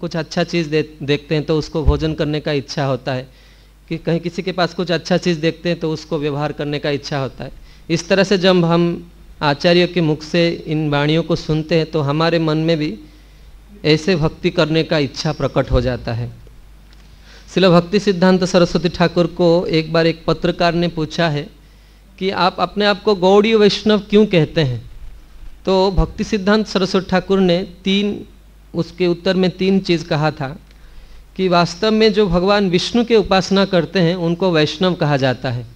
कुछ अच्छा चीज़ दे, देखते हैं तो उसको भोजन करने का इच्छा होता है कि कहीं किसी के पास कुछ अच्छा चीज़ देखते हैं तो उसको व्यवहार करने का इच्छा होता है इस तरह से जब हम आचार्य के मुख से इन वाणियों को सुनते हैं तो हमारे मन में भी ऐसे भक्ति करने का इच्छा प्रकट हो जाता है शिल भक्ति सिद्धांत सरस्वती ठाकुर को एक बार एक पत्रकार ने पूछा है कि आप अपने आप को गौड़ी वैष्णव क्यों कहते हैं तो भक्ति सिद्धांत सरस्वती ठाकुर ने तीन उसके उत्तर में तीन चीज़ कहा था कि वास्तव में जो भगवान विष्णु के उपासना करते हैं उनको वैष्णव कहा जाता है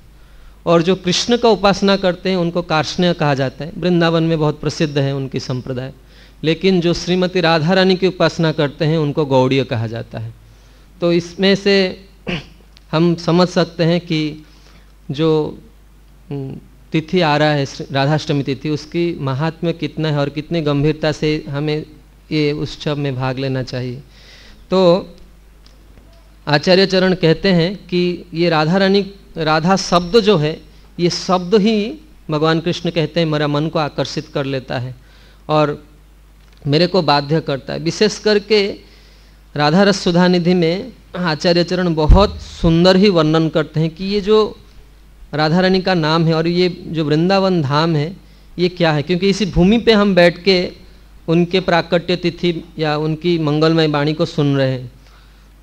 और जो कृष्ण का उपासना करते हैं उनको कार्षण्य कहा जाता है वृंदावन में बहुत प्रसिद्ध है उनकी संप्रदाय लेकिन जो श्रीमती राधा रानी की उपासना करते हैं उनको गौड़ीय कहा जाता है तो इसमें से हम समझ सकते हैं कि जो तिथि आ रहा है राधाष्टमी तिथि उसकी महात्म्य कितना है और कितनी गंभीरता से हमें ये उत्सव में भाग लेना चाहिए तो आचार्य चरण कहते हैं कि ये राधा रानी राधा शब्द जो है ये शब्द ही भगवान कृष्ण कहते हैं मेरा मन को आकर्षित कर लेता है और मेरे को बाध्य करता है विशेष करके राधा रस सुधा निधि में आचार्य चरण बहुत सुंदर ही वर्णन करते हैं कि ये जो राधा रानी का नाम है और ये जो वृंदावन धाम है ये क्या है क्योंकि इसी भूमि पे हम बैठ के उनके प्राकट्य तिथि या उनकी मंगलमय वाणी को सुन रहे हैं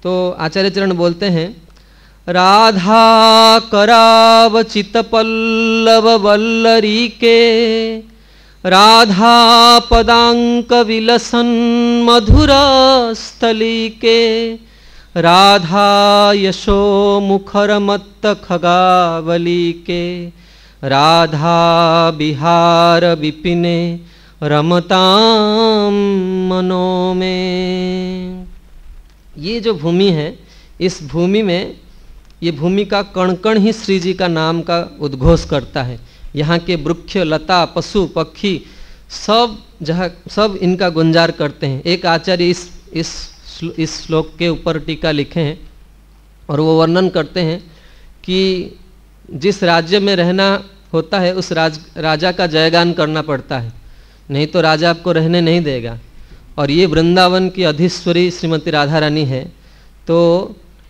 तो आचार्य चरण बोलते हैं राधा कराव चित पल्लव वल्लरी के राधा पदांक विलसन मधुरा स्थली के राधा यशो मुखर मत्त खगावली के राधा बिहार विपिने रमताम मनो में ये जो भूमि है इस भूमि में ये भूमि का कण कण ही श्री जी का नाम का उद्घोष करता है यहाँ के वृक्ष लता पशु पक्षी सब जहाँ सब इनका गुंजार करते हैं एक आचार्य इस इस इस श्लोक के ऊपर टीका लिखे हैं और वो वर्णन करते हैं कि जिस राज्य में रहना होता है उस राज राजा का जयगान करना पड़ता है नहीं तो राजा आपको रहने नहीं देगा और ये वृंदावन की अधीश्वरी श्रीमती राधा रानी है तो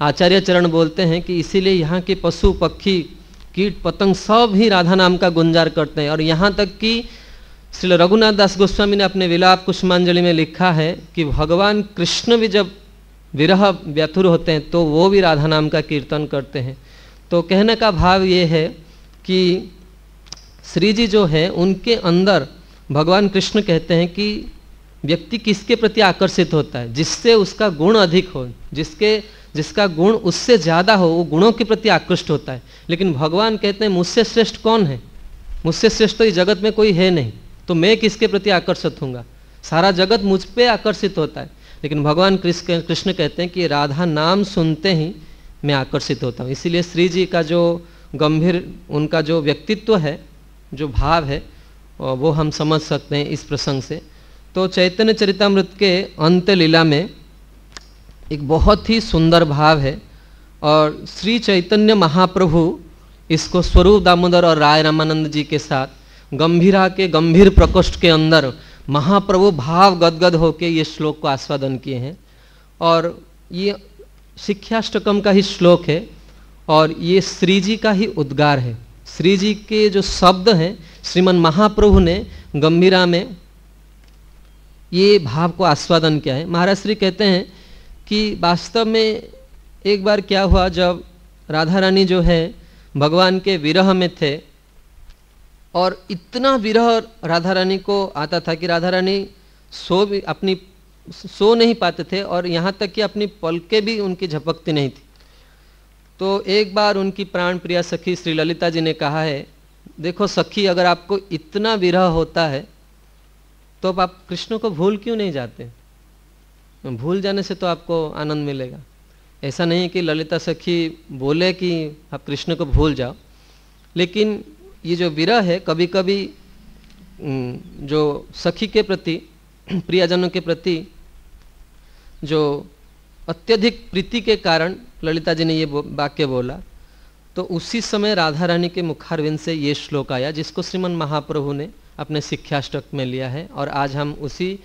आचार्य चरण बोलते हैं कि इसीलिए यहाँ के पशु पक्षी कीट पतंग सब ही राधा नाम का गुंजार करते हैं और यहाँ तक कि श्री रघुनाथ दास गोस्वामी ने अपने विलाप कुष्मांजलि में लिखा है कि भगवान कृष्ण भी जब विरह व्यथुर होते हैं तो वो भी राधा नाम का कीर्तन करते हैं तो कहने का भाव ये है कि श्री जी जो है उनके अंदर भगवान कृष्ण कहते हैं कि व्यक्ति किसके प्रति आकर्षित होता है जिससे उसका गुण अधिक हो जिसके जिसका गुण उससे ज़्यादा हो वो गुणों के प्रति आकृष्ट होता है लेकिन भगवान कहते हैं मुझसे श्रेष्ठ कौन है मुझसे श्रेष्ठ तो इस जगत में कोई है नहीं तो मैं किसके प्रति आकर्षित हूँगा सारा जगत मुझ पर आकर्षित होता है लेकिन भगवान कृष्ण कहते हैं कि राधा नाम सुनते ही मैं आकर्षित होता हूँ इसीलिए श्री जी का जो गंभीर उनका जो व्यक्तित्व है जो भाव है वो हम समझ सकते हैं इस प्रसंग से तो चैतन्य चरितमृत के अंत लीला में एक बहुत ही सुंदर भाव है और श्री चैतन्य महाप्रभु इसको स्वरूप दामोदर और राय रामानंद जी के साथ गंभीरा के गंभीर प्रकोष्ठ के अंदर महाप्रभु भाव गदगद होके ये श्लोक को आस्वादन किए हैं और ये शिक्षाष्टकम का ही श्लोक है और ये श्री जी का ही उद्गार है श्री जी के जो शब्द हैं श्रीमन महाप्रभु ने गंभीरा में ये भाव को आस्वादन किया है महाराज श्री कहते हैं कि वास्तव में एक बार क्या हुआ जब राधा रानी जो है भगवान के विरह में थे और इतना विरह राधा रानी को आता था कि राधा रानी सो भी अपनी सो नहीं पाते थे और यहाँ तक कि अपनी पलकें भी उनकी झपकती नहीं थी तो एक बार उनकी प्राण प्रिया सखी श्री ललिता जी ने कहा है देखो सखी अगर आपको इतना विरह होता है तो अब आप कृष्ण को भूल क्यों नहीं जाते भूल जाने से तो आपको आनंद मिलेगा ऐसा नहीं कि ललिता सखी बोले कि आप कृष्ण को भूल जाओ लेकिन ये जो विरह है कभी कभी जो सखी के प्रति प्रियाजनों के प्रति जो अत्यधिक प्रीति के कारण ललिता जी ने ये वाक्य बो, बोला तो उसी समय राधा रानी के मुखारविंद से ये श्लोक आया जिसको श्रीमन महाप्रभु ने अपने शिक्षाष्टक में लिया है और आज हम उसी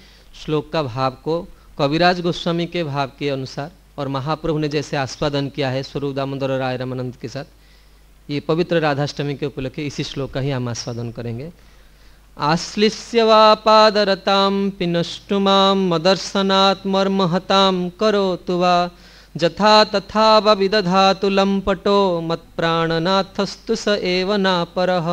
श्लोक का भाव को कविराज गोस्वामी के भाव के अनुसार और महाप्रभु ने जैसे आस्वादन किया है स्वरूप दामोदर राय रामानंद के साथ ये पवित्र राधाष्टमी के उपलक्ष्य इसी श्लोक का ही हम आस्वादन करेंगे आश्लिष्य वा पादरतां पिनष्टुमां मदर्शनात् वा जथा तथा विदधातु लंपटो मत्प्राणनाथस्तु स एव नापरः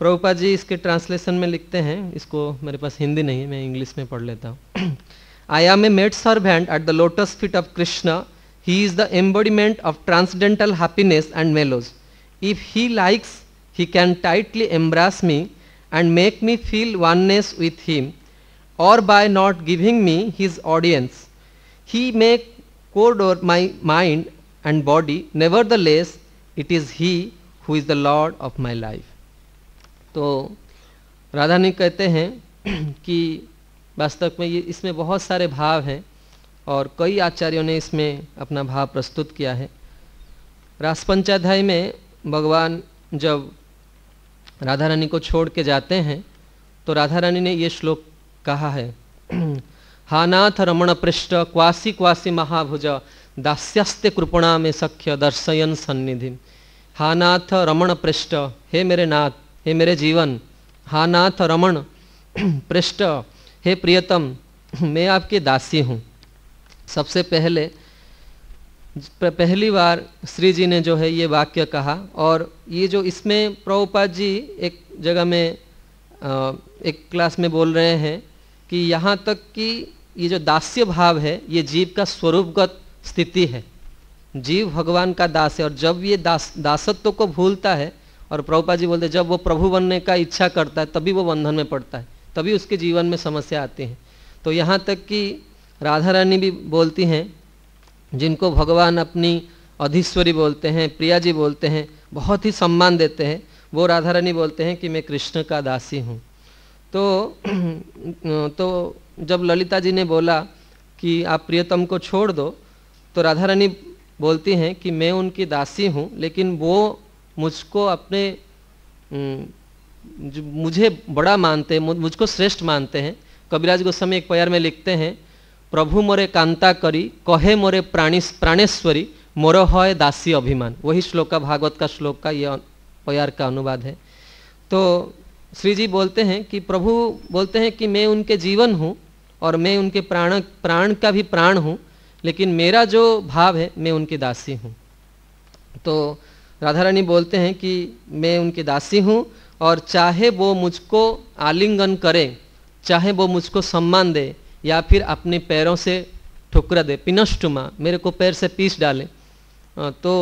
प्रभुपा जी इसके ट्रांसलेशन में लिखते हैं इसको मेरे पास हिंदी नहीं है मैं इंग्लिश में पढ़ लेता हूँ I am a maid servant at the lotus feet of Krishna he is the embodiment of transcendental happiness and mellows if he likes he can tightly embrace me and make me feel oneness with him or by not giving me his audience he make scored over my mind and body. Nevertheless, it is He who is the Lord of my life. तो राधा ने कहते हैं कि वास्तव में ये इसमें बहुत सारे भाव हैं और कई आचार्यों ने इसमें अपना भाव प्रस्तुत किया है रासपंचाध्याय में भगवान जब राधा रानी को छोड़ के जाते हैं तो राधा रानी ने ये श्लोक कहा है हानाथ रमण पृष्ठ क्वासी क्वासी महाभुज दास्यास्ते कृपणा में सख्य दर्शयन सन्निधि हानाथ रमण पृष्ठ हे मेरे नाथ हे मेरे जीवन हानाथ रमण पृष्ठ हे प्रियतम मैं आपके दासी हूँ सबसे पहले पहली बार श्री जी ने जो है ये वाक्य कहा और ये जो इसमें प्रभुपाद जी एक जगह में एक क्लास में बोल रहे हैं कि यहाँ तक कि ये जो दास्य भाव है ये जीव का स्वरूपगत स्थिति है जीव भगवान का दास है और जब ये दास दासत्व को भूलता है और प्रभुपा जी बोलते जब वो प्रभु बनने का इच्छा करता है तभी वो बंधन में पड़ता है तभी उसके जीवन में समस्या आती है तो यहाँ तक कि राधा रानी भी बोलती हैं जिनको भगवान अपनी अधीश्वरी बोलते हैं प्रिया जी बोलते हैं बहुत ही सम्मान देते हैं वो राधा रानी बोलते हैं कि मैं कृष्ण का दासी हूँ तो तो जब ललिता जी ने बोला कि आप प्रियतम को छोड़ दो तो राधा रानी बोलती हैं कि मैं उनकी दासी हूँ लेकिन वो मुझको अपने मुझे बड़ा मानते हैं मुझको श्रेष्ठ मानते हैं कविराज गोस्वामी एक प्यार में लिखते हैं प्रभु मोरे कांता करी कहे मोरे प्राणी प्राणेश्वरी मोर है दासी अभिमान वही श्लोक का भागवत का श्लोक का यह प्यार का अनुवाद है तो श्री जी बोलते हैं कि प्रभु बोलते हैं कि मैं उनके जीवन हूँ और मैं उनके प्राण प्राण का भी प्राण हूँ लेकिन मेरा जो भाव है मैं उनकी दासी हूँ तो राधा रानी बोलते हैं कि मैं उनकी दासी हूँ और चाहे वो मुझको आलिंगन करे चाहे वो मुझको सम्मान दे या फिर अपने पैरों से ठुकरा दे पिनष्टुमा मेरे को पैर से पीस डाले तो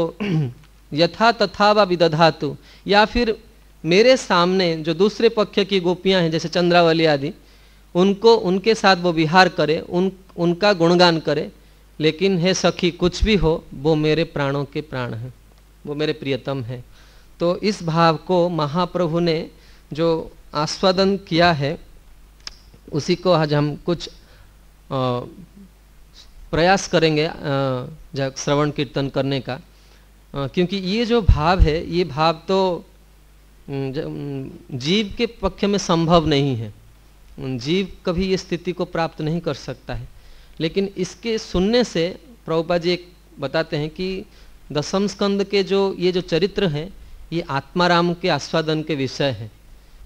यथा तथा व विदधातु या फिर मेरे सामने जो दूसरे पक्ष की गोपियां हैं जैसे चंद्रावली आदि उनको उनके साथ वो विहार करे उन उनका गुणगान करे लेकिन हे सखी कुछ भी हो वो मेरे प्राणों के प्राण हैं वो मेरे प्रियतम हैं तो इस भाव को महाप्रभु ने जो आस्वादन किया है उसी को आज हम कुछ आ, प्रयास करेंगे श्रवण कीर्तन करने का आ, क्योंकि ये जो भाव है ये भाव तो जीव के पक्ष में संभव नहीं है जीव कभी ये स्थिति को प्राप्त नहीं कर सकता है लेकिन इसके सुनने से प्रभुपा जी एक बताते हैं कि दशम स्कंद के जो ये जो चरित्र हैं ये आत्माराम के आस्वादन के विषय हैं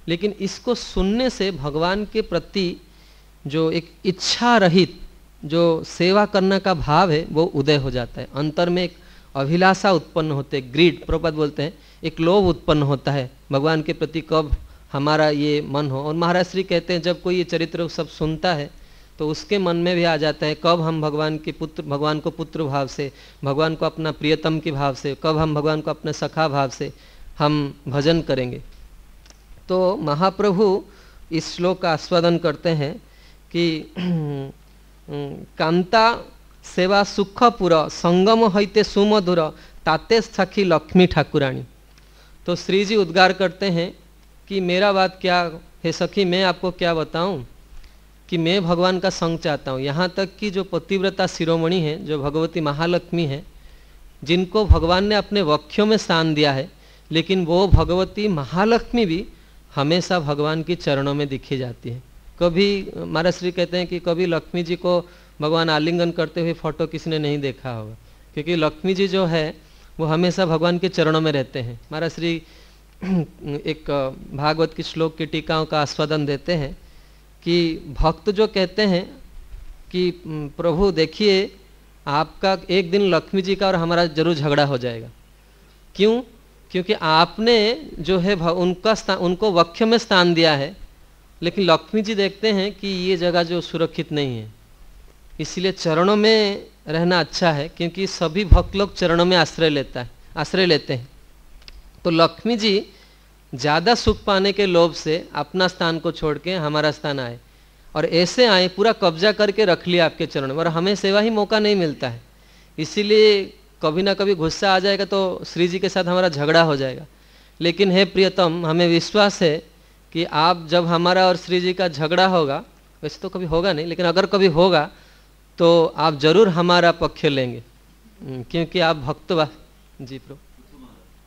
लेकिन इसको सुनने से भगवान के प्रति जो एक इच्छा रहित जो सेवा करने का भाव है वो उदय हो जाता है अंतर में एक अभिलाषा उत्पन्न होते ग्रीड प्रपद बोलते हैं एक लोभ उत्पन्न होता है भगवान के प्रति कब हमारा ये मन हो और महाराज श्री कहते हैं जब कोई ये चरित्र सब सुनता है तो उसके मन में भी आ जाता है कब हम भगवान के पुत्र भगवान को पुत्र भाव से भगवान को अपना प्रियतम के भाव से कब हम भगवान को अपने सखा भाव से हम भजन करेंगे तो महाप्रभु इस श्लोक का आस्वादन करते हैं कि कांता सेवा सुखपुर संगम हईते सुमधुर ताते सखी लक्ष्मी ठाकुराणी तो श्री जी उद्गार करते हैं कि मेरा बात क्या है सखी मैं आपको क्या बताऊं कि मैं भगवान का संग चाहता हूं यहाँ तक कि जो पतिव्रता शिरोमणि है जो भगवती महालक्ष्मी है जिनको भगवान ने अपने वक्षों में स्थान दिया है लेकिन वो भगवती महालक्ष्मी भी हमेशा भगवान की चरणों में दिखी जाती है कभी महाराज श्री कहते हैं कि कभी लक्ष्मी जी को भगवान आलिंगन करते हुए फोटो किसी ने नहीं देखा होगा क्योंकि लक्ष्मी जी जो है वो हमेशा भगवान के चरणों में रहते हैं महाराज श्री एक भागवत की श्लोक की टीकाओं का आस्वादन देते हैं कि भक्त जो कहते हैं कि प्रभु देखिए आपका एक दिन लक्ष्मी जी का और हमारा जरूर झगड़ा हो जाएगा क्यों क्योंकि आपने जो है उनका स्थान उनको वक्ष में स्थान दिया है लेकिन लक्ष्मी जी देखते हैं कि ये जगह जो सुरक्षित नहीं है इसलिए चरणों में रहना अच्छा है क्योंकि सभी भक्त लोग चरणों में आश्रय लेता है आश्रय लेते हैं तो लक्ष्मी जी ज़्यादा सुख पाने के लोभ से अपना स्थान को छोड़ के हमारा स्थान आए और ऐसे आए पूरा कब्जा करके रख लिया आपके चरण में और हमें सेवा ही मौका नहीं मिलता है इसीलिए कभी ना कभी गुस्सा आ जाएगा तो श्री जी के साथ हमारा झगड़ा हो जाएगा लेकिन हे प्रियतम हमें विश्वास है कि आप जब हमारा और श्री जी का झगड़ा होगा वैसे तो कभी होगा नहीं लेकिन अगर कभी होगा तो आप जरूर हमारा पक्ष लेंगे हम्म, क्योंकि आप वा जी प्रो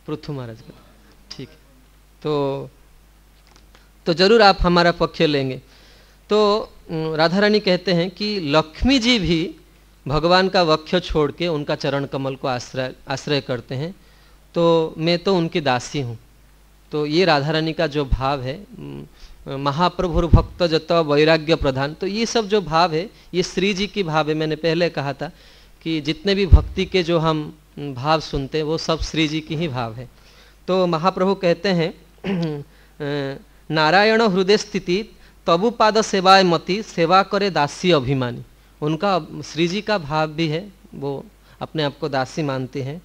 पृथु महाराज का ठीक तो तो जरूर आप हमारा पक्ष लेंगे तो हम्म, राधा रानी कहते हैं कि लक्ष्मी जी भी भगवान का वक्ष छोड़ के उनका चरण कमल को आश्रय आश्रय करते हैं तो मैं तो उनकी दासी हूँ तो ये राधा रानी का जो भाव है हम्म, महाप्रभुर भक्त जत वैराग्य प्रधान तो ये सब जो भाव है ये श्री जी की भाव है मैंने पहले कहा था कि जितने भी भक्ति के जो हम भाव सुनते हैं वो सब श्री जी की ही भाव है तो महाप्रभु कहते हैं नारायण हृदय स्थिति तबुपाद सेवाए मति सेवा करे दासी अभिमानी उनका श्री जी का भाव भी है वो अपने आप को दासी मानते हैं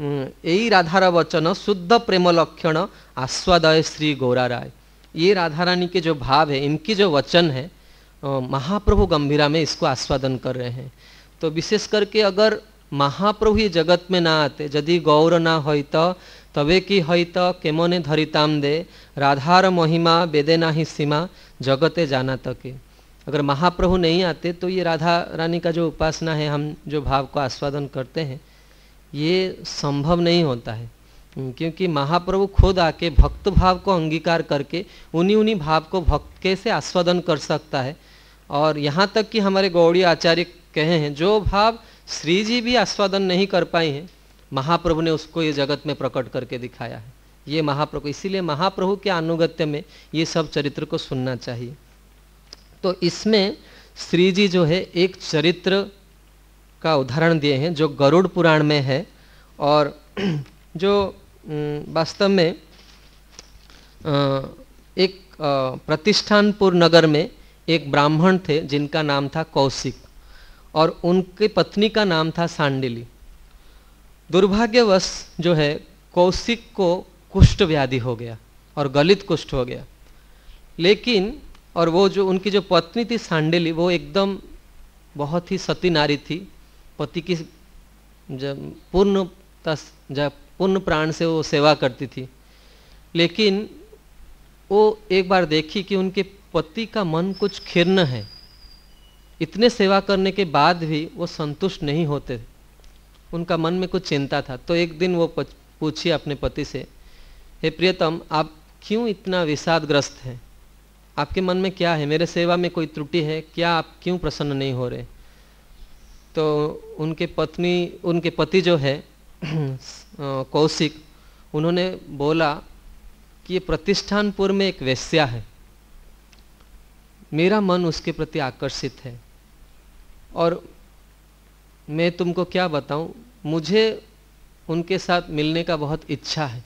यही राधार वचन शुद्ध प्रेम लक्षण आस्वादय श्री गौरा राय ये राधा रानी के जो भाव है इनकी जो वचन है महाप्रभु गंभीरा में इसको आस्वादन कर रहे हैं तो विशेष करके अगर महाप्रभु ये जगत में ना आते यदि गौर ना हो तो तबे की हई तो केमोने धरिताम दे राधार महिमा बेदे ना ही सीमा जगते जाना तके अगर महाप्रभु नहीं आते तो ये राधा रानी का जो उपासना है हम जो भाव को आस्वादन करते हैं ये संभव नहीं होता है हम्म, क्योंकि महाप्रभु खुद आके भक्त भाव को अंगीकार करके उन्हीं उन्हीं भाव को भक्त कैसे आस्वादन कर सकता है और यहाँ तक कि हमारे गौड़ी आचार्य कहे हैं जो भाव श्री जी भी आस्वादन नहीं कर पाए हैं महाप्रभु ने उसको ये जगत में प्रकट करके दिखाया है ये महाप्रभु इसीलिए महाप्रभु के अनुगत्य में ये सब चरित्र को सुनना चाहिए तो इसमें श्री जी जो है एक चरित्र का उदाहरण दिए हैं जो गरुड़ पुराण में है और जो वास्तव में एक प्रतिष्ठानपुर नगर में एक ब्राह्मण थे जिनका नाम था कौशिक और उनकी पत्नी का नाम था सांडिली दुर्भाग्यवश जो है कौशिक को कुष्ठ व्याधि हो गया और गलित कुष्ठ हो गया लेकिन और वो जो उनकी जो पत्नी थी सांडिली वो एकदम बहुत ही सती नारी थी पति की जब पूर्ण जब पूर्ण प्राण से वो सेवा करती थी लेकिन वो एक बार देखी कि उनके पति का मन कुछ खिन्न है इतने सेवा करने के बाद भी वो संतुष्ट नहीं होते उनका मन में कुछ चिंता था तो एक दिन वो पूछी अपने पति से हे प्रियतम आप क्यों इतना विषादग्रस्त हैं आपके मन में क्या है मेरे सेवा में कोई त्रुटि है क्या आप क्यों प्रसन्न नहीं हो रहे तो उनके पत्नी उनके पति जो है कौशिक उन्होंने बोला कि ये प्रतिष्ठानपुर में एक वेश्या है मेरा मन उसके प्रति आकर्षित है और मैं तुमको क्या बताऊं मुझे उनके साथ मिलने का बहुत इच्छा है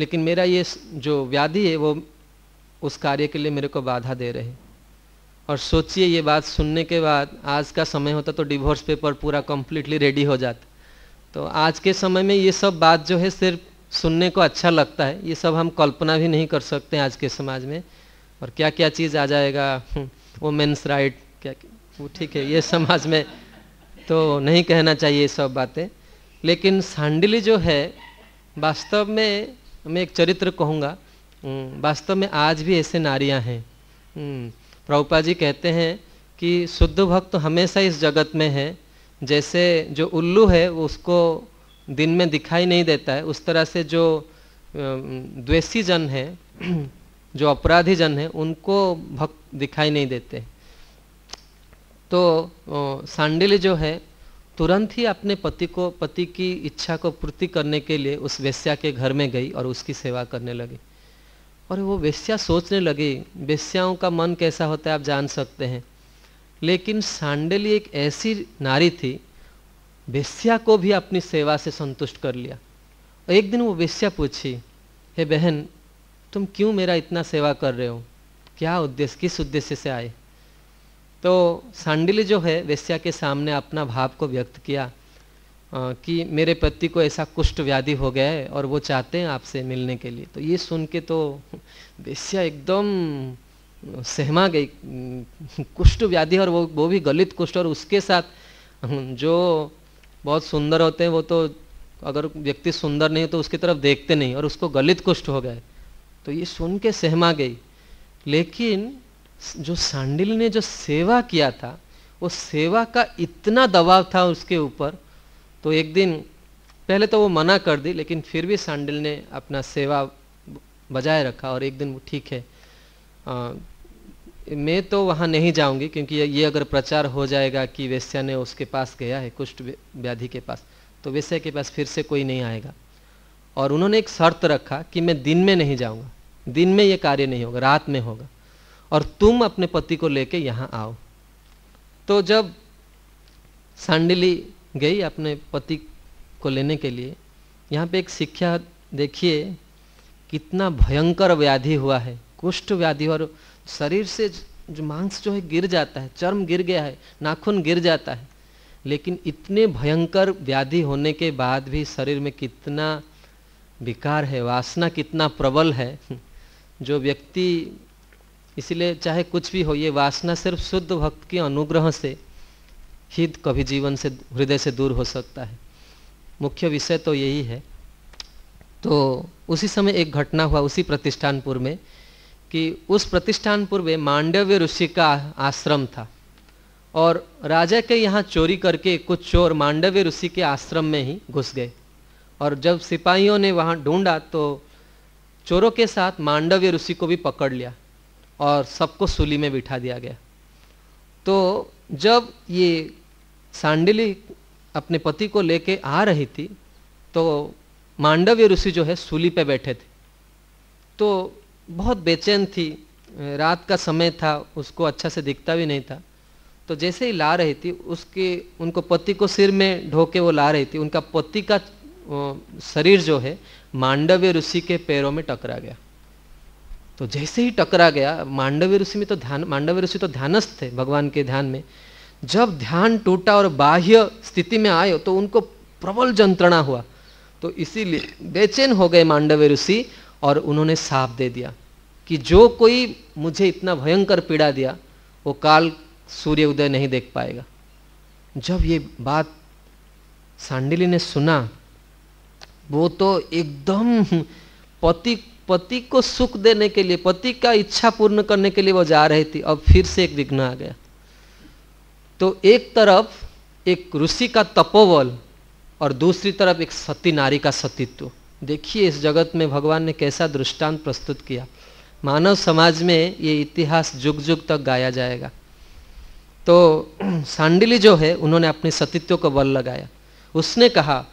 लेकिन मेरा ये जो व्याधि है वो उस कार्य के लिए मेरे को बाधा दे रहे हैं और सोचिए ये बात सुनने के बाद आज का समय होता तो डिवोर्स पेपर पूरा कम्प्लीटली रेडी हो जाता तो आज के समय में ये सब बात जो है सिर्फ सुनने को अच्छा लगता है ये सब हम कल्पना भी नहीं कर सकते आज के समाज में और क्या क्या चीज़ आ जाएगा हम्म, वोमेन्स राइट क्या वो ठीक है ये समाज में तो नहीं कहना चाहिए ये सब बातें लेकिन सांडिली जो है वास्तव में मैं एक चरित्र कहूँगा हम्म, वास्तव में आज भी ऐसे नारियाँ हैं हम्म, प्रभुपा जी कहते हैं कि शुद्ध भक्त हमेशा इस जगत में है जैसे जो उल्लू है वो उसको दिन में दिखाई नहीं देता है उस तरह से जो द्वेषी जन है जो अपराधी जन है उनको भक्त दिखाई नहीं देते तो सांडिल जो है तुरंत ही अपने पति को पति की इच्छा को पूर्ति करने के लिए उस वेश्या के घर में गई और उसकी सेवा करने लगी और वो वेश्या सोचने लगी वेश्याओं का मन कैसा होता है आप जान सकते हैं लेकिन सांडली एक ऐसी नारी थी वेश्या को भी अपनी सेवा से संतुष्ट कर लिया और एक दिन वो वेश्या पूछी हे बहन तुम क्यों मेरा इतना सेवा कर रहे हो क्या उद्देश्य किस उद्देश्य से आए तो सांडिली जो है वेश्या के सामने अपना भाव को व्यक्त किया कि मेरे पति को ऐसा कुष्ठ व्याधि हो गया है और वो चाहते हैं आपसे मिलने के लिए तो ये सुन के तो बेस्या एकदम सहमा गई हम्म, कुष्ठ व्याधि और वो वो भी गलित कुष्ठ और उसके साथ हम्म, जो बहुत सुंदर होते हैं वो तो अगर व्यक्ति सुंदर नहीं हो तो उसकी तरफ देखते नहीं और उसको गलित कुष्ठ हो गए तो ये सुन के सहमा गई लेकिन जो सांडिल ने जो सेवा किया था वो सेवा का इतना दबाव था उसके ऊपर तो एक दिन पहले तो वो मना कर दी लेकिन फिर भी सांडिल ने अपना सेवा बजाय रखा और एक दिन वो ठीक है आ, मैं तो वहाँ नहीं जाऊँगी क्योंकि ये अगर प्रचार हो जाएगा कि वेश्या ने उसके पास गया है कुष्ठ व्याधि के पास तो वेश्या के पास फिर से कोई नहीं आएगा और उन्होंने एक शर्त रखा कि मैं दिन में नहीं जाऊँगा दिन में ये कार्य नहीं होगा रात में होगा और तुम अपने पति को लेके यहाँ आओ तो जब सांडिली गई अपने पति को लेने के लिए यहाँ पे एक शिक्षा देखिए कितना भयंकर व्याधि हुआ है कुष्ठ व्याधि और शरीर से जो मांस जो है गिर जाता है चर्म गिर गया है नाखून गिर जाता है लेकिन इतने भयंकर व्याधि होने के बाद भी शरीर में कितना विकार है वासना कितना प्रबल है जो व्यक्ति इसलिए चाहे कुछ भी हो ये वासना सिर्फ शुद्ध भक्त के अनुग्रह से हित कभी जीवन से हृदय से दूर हो सकता है मुख्य विषय तो यही है तो उसी समय एक घटना हुआ उसी प्रतिष्ठानपुर में कि उस प्रतिष्ठानपुर में मांडव्य ऋषि का आश्रम था और राजा के यहाँ चोरी करके कुछ चोर मांडव्य ऋषि के आश्रम में ही घुस गए और जब सिपाहियों ने वहाँ ढूंढा तो चोरों के साथ मांडव्य ऋषि को भी पकड़ लिया और सबको सूली में बिठा दिया गया तो जब ये सांडिली अपने पति को लेके आ रही थी तो मांडव्य ऋषि जो है सूली पे बैठे थे तो बहुत बेचैन थी रात का समय था उसको अच्छा से दिखता भी नहीं था तो जैसे ही ला रही थी उसके उनको पति को सिर में ढो के वो ला रही थी उनका पति का शरीर जो है मांडव्य ऋषि के पैरों में टकरा गया तो जैसे ही टकरा गया मांडव्य ऋषि में तो ध्यान मांडव्य ऋषि तो ध्यानस्थ थे भगवान के ध्यान में जब ध्यान टूटा और बाह्य स्थिति में आए तो उनको प्रबल जंत्रणा हुआ तो इसीलिए बेचैन हो गए मांडव्य ऋषि और उन्होंने साफ दे दिया कि जो कोई मुझे इतना भयंकर पीड़ा दिया वो काल सूर्य उदय नहीं देख पाएगा जब ये बात सांडिली ने सुना वो तो एकदम पति पति को सुख देने के लिए पति का इच्छा पूर्ण करने के लिए वो जा रही थी अब फिर से एक विघ्न आ गया तो एक तरफ एक ऋषि का तपोवल और दूसरी तरफ एक सती नारी का सतीत्व देखिए इस जगत में भगवान ने कैसा दृष्टांत प्रस्तुत किया मानव समाज में ये इतिहास जुग जुग तक गाया जाएगा तो सांडिली जो है उन्होंने अपने सतीत्व को बल लगाया उसने कहा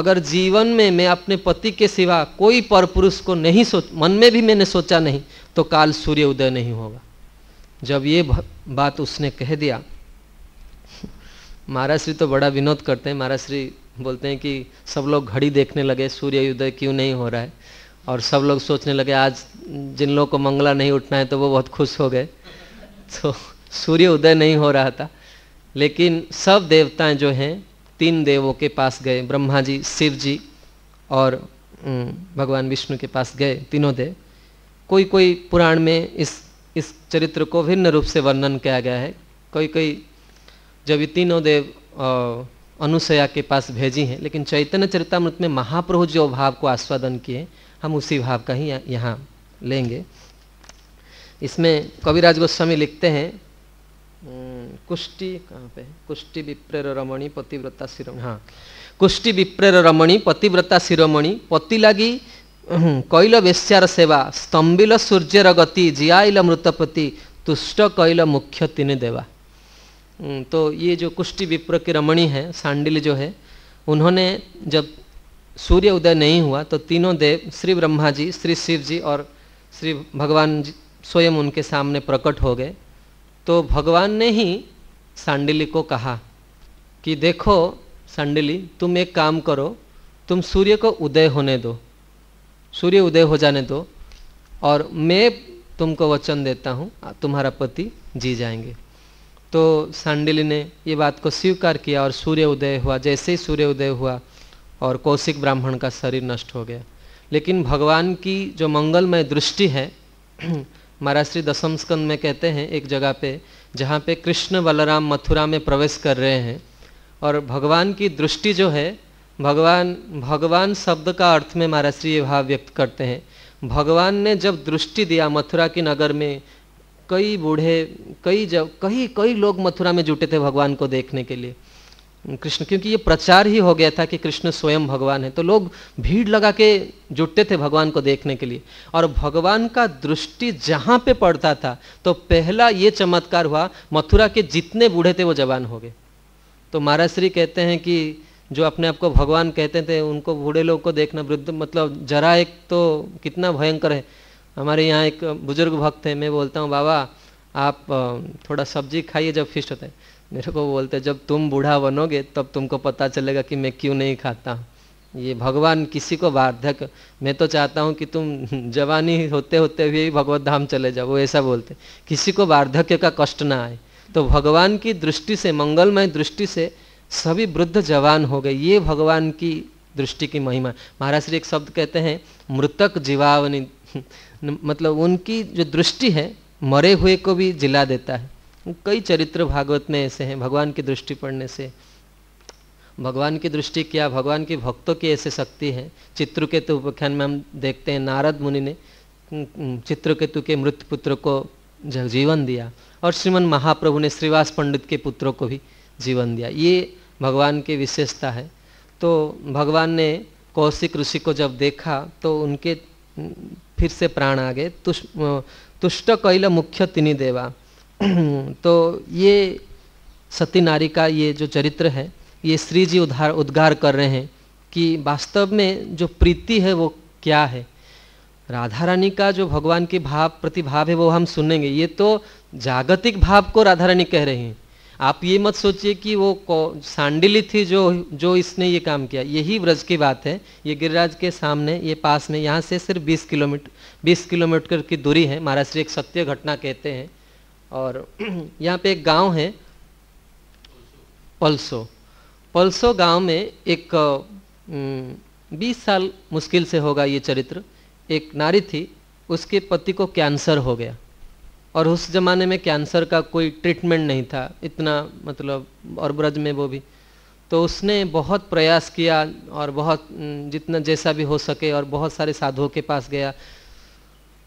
अगर जीवन में मैं अपने पति के सिवा कोई पर पुरुष को नहीं सोच मन में भी मैंने सोचा नहीं तो काल सूर्य उदय नहीं होगा जब ये बात उसने कह दिया महाराज श्री तो बड़ा विनोद करते हैं महाराज श्री बोलते हैं कि सब लोग घड़ी देखने लगे सूर्य उदय क्यों नहीं हो रहा है और सब लोग सोचने लगे आज जिन लोगों को मंगला नहीं उठना है तो वो बहुत खुश हो गए तो सूर्य उदय नहीं हो रहा था लेकिन सब देवताएं जो हैं तीन देवों के पास गए ब्रह्मा जी शिव जी और भगवान विष्णु के पास गए तीनों देव कोई कोई पुराण में इस इस चरित्र को भिन्न रूप से वर्णन किया गया है कोई कोई जब ये तीनों देव अनुसया के पास भेजी हैं लेकिन चैतन्य चरितमृत में महाप्रभु जो भाव को आस्वादन किए हम उसी भाव का ही यहाँ लेंगे इसमें कविराज गोस्वामी लिखते हैं कुष्टि कहाँ पे कुष्टि विप्रेर रमणी पतिव्रता शिरोमणि हाँ कुष्टि विप्रेर रमणी पतिव्रता शिरोमणि पति लगी कैल वेश्यार सेवा स्तंबिल सूर्यर गति जियाइल मृतपति तुष्ट कैल मुख्य तीन देवा हम्म, तो ये जो कुष्टि विप्र की रमणी है सांडिल जो है उन्होंने जब सूर्य उदय नहीं हुआ तो तीनों देव श्री ब्रह्मा जी श्री शिव जी और श्री भगवान जी स्वयं उनके सामने प्रकट हो गए तो भगवान ने ही सांडिली को कहा कि देखो सांडिली तुम एक काम करो तुम सूर्य को उदय होने दो सूर्य उदय हो जाने दो और मैं तुमको वचन देता हूँ तुम्हारा पति जी जाएंगे तो सांडिली ने ये बात को स्वीकार किया और सूर्य उदय हुआ जैसे ही सूर्य उदय हुआ और कौशिक ब्राह्मण का शरीर नष्ट हो गया लेकिन भगवान की जो मंगलमय दृष्टि है महाराज श्री दशम स्कंद में कहते हैं एक जगह पे जहाँ पे कृष्ण बलराम मथुरा में प्रवेश कर रहे हैं और भगवान की दृष्टि जो है भगवान भगवान शब्द का अर्थ में महाराज श्री ये भाव व्यक्त करते हैं भगवान ने जब दृष्टि दिया मथुरा की नगर में कई बूढ़े कई जब कई कई लोग मथुरा में जुटे थे भगवान को देखने के लिए कृष्ण क्योंकि ये प्रचार ही हो गया था कि कृष्ण स्वयं भगवान है तो लोग भीड़ लगा के जुटते थे भगवान को देखने के लिए और भगवान का दृष्टि जहाँ पे पड़ता था तो पहला ये चमत्कार हुआ मथुरा के जितने बूढ़े थे वो जवान हो गए तो महाराज श्री कहते हैं कि जो अपने आप को भगवान कहते थे उनको बूढ़े लोग को देखना वृद्ध मतलब जरा एक तो कितना भयंकर है हमारे यहाँ एक बुजुर्ग भक्त है मैं बोलता हूँ बाबा आप थोड़ा सब्जी खाइए जब फिस्ट होता है मेरे को बोलते जब तुम बूढ़ा बनोगे तब तुमको पता चलेगा कि मैं क्यों नहीं खाता ये भगवान किसी को वार्धक मैं तो चाहता हूँ कि तुम जवानी होते होते हुए भगवत धाम चले जाओ वो ऐसा बोलते किसी को वार्धक्य का कष्ट ना आए तो भगवान की दृष्टि से मंगलमय दृष्टि से सभी वृद्ध जवान हो गए ये भगवान की दृष्टि की महिमा महाराज श्री एक शब्द कहते हैं मृतक जीवावनी मतलब उनकी जो दृष्टि है मरे हुए को भी जिला देता है कई चरित्र भागवत में ऐसे हैं भगवान की दृष्टि पड़ने से भगवान की दृष्टि क्या भगवान के भक्तों की ऐसे शक्ति है चित्रकेतु उपख्यान में हम देखते हैं नारद मुनि ने चित्रकेतु के मृत पुत्र को जीवन दिया और श्रीमन महाप्रभु ने श्रीवास पंडित के पुत्रों को भी जीवन दिया ये भगवान की विशेषता है तो भगवान ने कौशिक ऋषि को जब देखा तो उनके फिर से प्राण आ गए तुष तुष्ट कैल मुख्य तिनी देवा तो ये सती नारी का ये जो चरित्र है ये श्री जी उद्धार उद्गार कर रहे हैं कि वास्तव में जो प्रीति है वो क्या है राधा रानी का जो भगवान की भाव प्रतिभाव है वो हम सुनेंगे ये तो जागतिक भाव को राधा रानी कह रही हैं आप ये मत सोचिए कि वो सांडिली थी जो जो इसने ये काम किया यही व्रज की बात है ये गिरिराज के सामने ये पास में यहाँ से सिर्फ 20 किलोमीटर 20 किलोमीटर की दूरी है महाराष्ट्र एक सत्य घटना कहते हैं और यहाँ पे एक गांव है पल्सो पल्सो गांव में एक बीस साल मुश्किल से होगा ये चरित्र एक नारी थी उसके पति को कैंसर हो गया और उस ज़माने में कैंसर का कोई ट्रीटमेंट नहीं था इतना मतलब और ब्रज में वो भी तो उसने बहुत प्रयास किया और बहुत जितना जैसा भी हो सके और बहुत सारे साधुओं के पास गया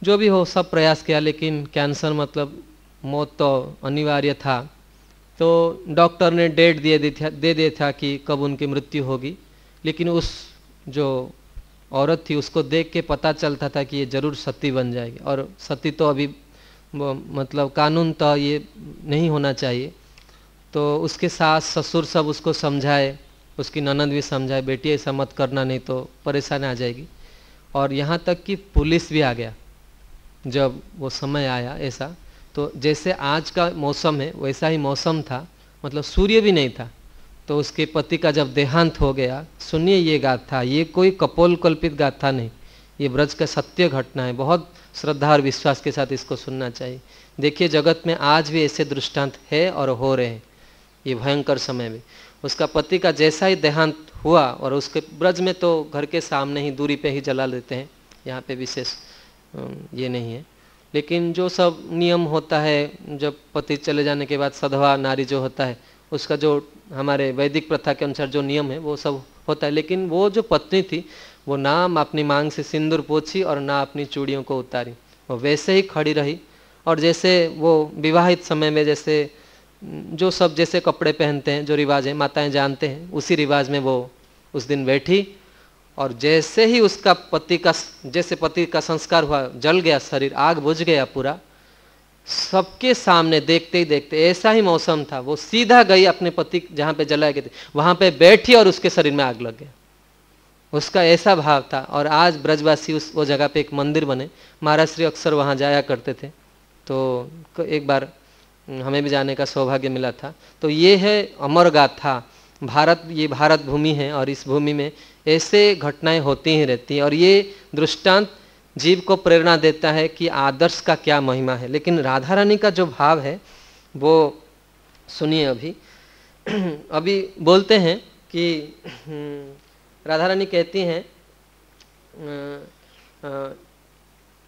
जो भी हो सब प्रयास किया लेकिन कैंसर मतलब मौत तो अनिवार्य था तो डॉक्टर ने डेट दिए दे दिया था कि कब उनकी मृत्यु होगी लेकिन उस जो औरत थी उसको देख के पता चलता था कि ये ज़रूर सती बन जाएगी और सती तो अभी मतलब कानून तो ये नहीं होना चाहिए तो उसके सास ससुर सब उसको समझाए उसकी ननद भी समझाए बेटी ऐसा मत करना नहीं तो परेशान आ जाएगी और यहाँ तक कि पुलिस भी आ गया जब वो समय आया ऐसा तो जैसे आज का मौसम है वैसा ही मौसम था मतलब सूर्य भी नहीं था तो उसके पति का जब देहांत हो गया सुनिए ये गाथा ये कोई कपोल कल्पित गाथा नहीं ये ब्रज का सत्य घटना है बहुत श्रद्धा और विश्वास के साथ इसको सुनना चाहिए देखिए जगत में आज भी ऐसे दृष्टांत है और हो रहे हैं ये भयंकर समय में उसका पति का जैसा ही देहांत हुआ और उसके ब्रज में तो घर के सामने ही दूरी पे ही जला लेते हैं यहाँ पे विशेष ये नहीं है लेकिन जो सब नियम होता है जब पति चले जाने के बाद सधवा नारी जो होता है उसका जो हमारे वैदिक प्रथा के अनुसार जो नियम है वो सब होता है लेकिन वो जो पत्नी थी वो ना अपनी मांग से सिंदूर पोछी और ना अपनी चूड़ियों को उतारी वो वैसे ही खड़ी रही और जैसे वो विवाहित समय में जैसे जो सब जैसे कपड़े पहनते हैं जो रिवाज है माताएं जानते हैं उसी रिवाज में वो उस दिन बैठी और जैसे ही उसका पति का जैसे पति का संस्कार हुआ जल गया शरीर आग बुझ गया पूरा सबके सामने देखते ही देखते ऐसा ही मौसम था वो सीधा गई अपने पति जहाँ पे जलाए गए थे वहां पे बैठी और उसके शरीर में आग लग गया उसका ऐसा भाव था और आज ब्रजवासी उस वो जगह पे एक मंदिर बने महाराज श्री अक्सर वहाँ जाया करते थे तो एक बार हम्म, हमें भी जाने का सौभाग्य मिला था तो ये है अमर गाथा भारत ये भारत भूमि है और इस भूमि में ऐसे घटनाएं होती ही रहती हैं और ये दृष्टांत जीव को प्रेरणा देता है कि आदर्श का क्या महिमा है लेकिन राधा रानी का जो भाव है वो सुनिए अभी अभी बोलते हैं कि राधा रानी कहती हैं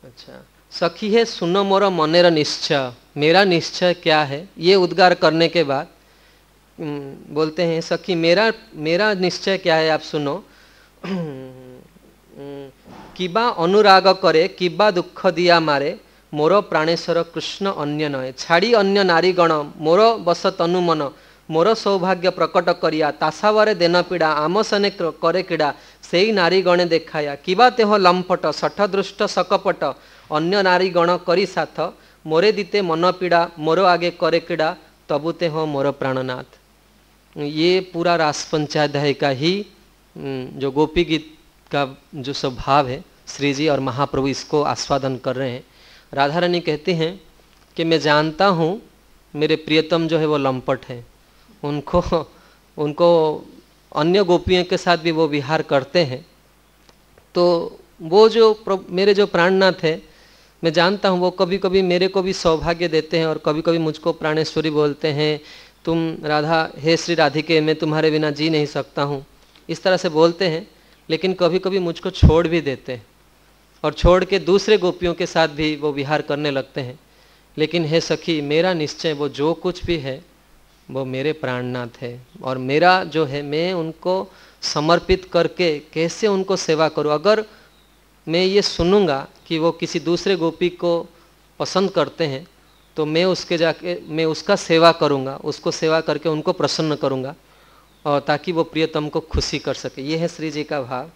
अच्छा सखी है सुनो मोर मनेर निश्चय मेरा निश्चय क्या है ये उद्गार करने के बाद बोलते हैं सखी मेरा मेरा निश्चय क्या है आप सुनो किबा अनुराग करे किबा दुख दिया मारे मोर प्राणेश्वर कृष्ण अन्य नए छाड़ी अन्य नारी गण मोर बस तनु मन मोर सौभाग्य प्रकट करिया तासावरे देन पीड़ा आम सने करे क्रीड़ा से नारी गणे देखाया क्या तेह लंपट सठ दृष्ट सकपट अन्य नारी गण करी साथ मोरे दीते मन पीड़ा मोर आगे करे क्रीड़ा तबु तेह मोर प्राणनाथ ये पूरा राजपंचाध्याय का ही जो गोपी गीत का जो स्वभाव है श्री जी और महाप्रभु इसको आस्वादन कर रहे हैं राधा रानी कहती हैं कि मैं जानता हूँ मेरे प्रियतम जो है वो लंपट है उनको उनको अन्य गोपियों के साथ भी वो विहार करते हैं तो वो जो मेरे जो प्राणनाथ है मैं जानता हूँ वो कभी कभी मेरे को भी सौभाग्य देते हैं और कभी कभी मुझको प्राणेश्वरी बोलते हैं तुम राधा हे श्री राधिके मैं तुम्हारे बिना जी नहीं सकता हूँ इस तरह से बोलते हैं लेकिन कभी कभी मुझको छोड़ भी देते हैं और छोड़ के दूसरे गोपियों के साथ भी वो विहार करने लगते हैं लेकिन हे सखी मेरा निश्चय वो जो कुछ भी है वो मेरे प्राणनाथ है और मेरा जो है मैं उनको समर्पित करके कैसे उनको सेवा करूँ अगर मैं ये सुनूंगा कि वो किसी दूसरे गोपी को पसंद करते हैं तो मैं उसके जाके मैं उसका सेवा करूंगा उसको सेवा करके उनको प्रसन्न करूंगा और ताकि वो प्रियतम को खुशी कर सके ये है श्री जी का भाव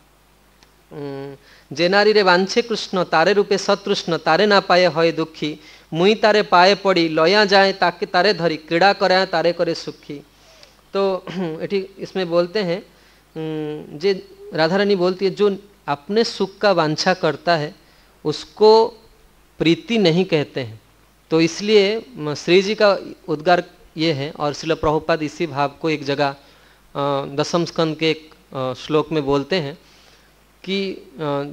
जे নারীরে बांछे कृष्ण तारे रूपे सतृष्ण तारे ना पाए हय दुखी मुई तारे पाए पड़ी लया जाए ताकि तारे धरी क्रीड़ा করা तारे करे सुखी तो इसमें बोलते हैं जे राधा रानी बोलती है जो अपने सुख का वांछा करता है उसको प्रीति नहीं कहते हैं तो इसलिए श्री जी का उद्गार ये है और श्रील प्रभुपाद इसी भाव को एक जगह दशम स्कंद के एक श्लोक में बोलते हैं कि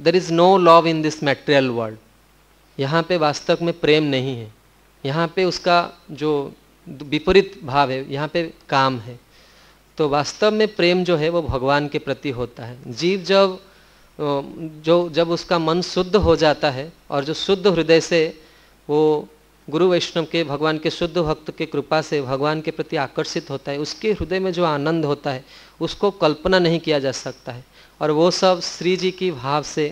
there is no love in this material world यहाँ पे वास्तव में प्रेम नहीं है यहाँ पे उसका जो विपरीत भाव है यहाँ पे काम है तो वास्तव में प्रेम जो है वो भगवान के प्रति होता है जीव जब जो जब उसका मन शुद्ध हो जाता है और जो शुद्ध हृदय से वो गुरु वैष्णव के भगवान के शुद्ध भक्त के कृपा से भगवान के प्रति आकर्षित होता है उसके हृदय में जो आनंद होता है उसको कल्पना नहीं किया जा सकता है और वो सब श्री जी की भाव से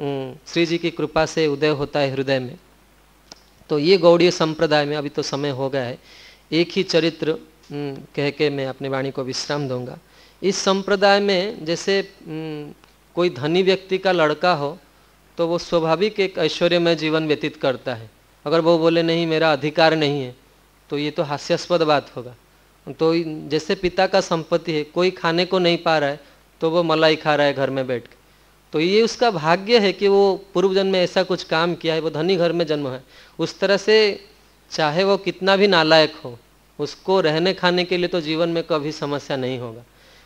श्री जी की कृपा से उदय होता है हृदय में तो ये गौड़ीय संप्रदाय में अभी तो समय हो गया है एक ही चरित्र कह के मैं अपनी वाणी को विश्राम दूंगा इस संप्रदाय में जैसे कोई धनी व्यक्ति का लड़का हो तो वो स्वाभाविक एक ऐश्वर्यमय जीवन व्यतीत करता है अगर वो बोले नहीं मेरा अधिकार नहीं है तो ये तो हास्यास्पद बात होगा तो जैसे पिता का संपत्ति है कोई खाने को नहीं पा रहा है तो वो मलाई खा रहा है घर में बैठ के तो ये उसका भाग्य है कि वो पूर्व जन्म में ऐसा कुछ काम किया है वो धनी घर में जन्म है उस तरह से चाहे वो कितना भी नालायक हो उसको रहने खाने के लिए तो जीवन में कभी समस्या नहीं होगा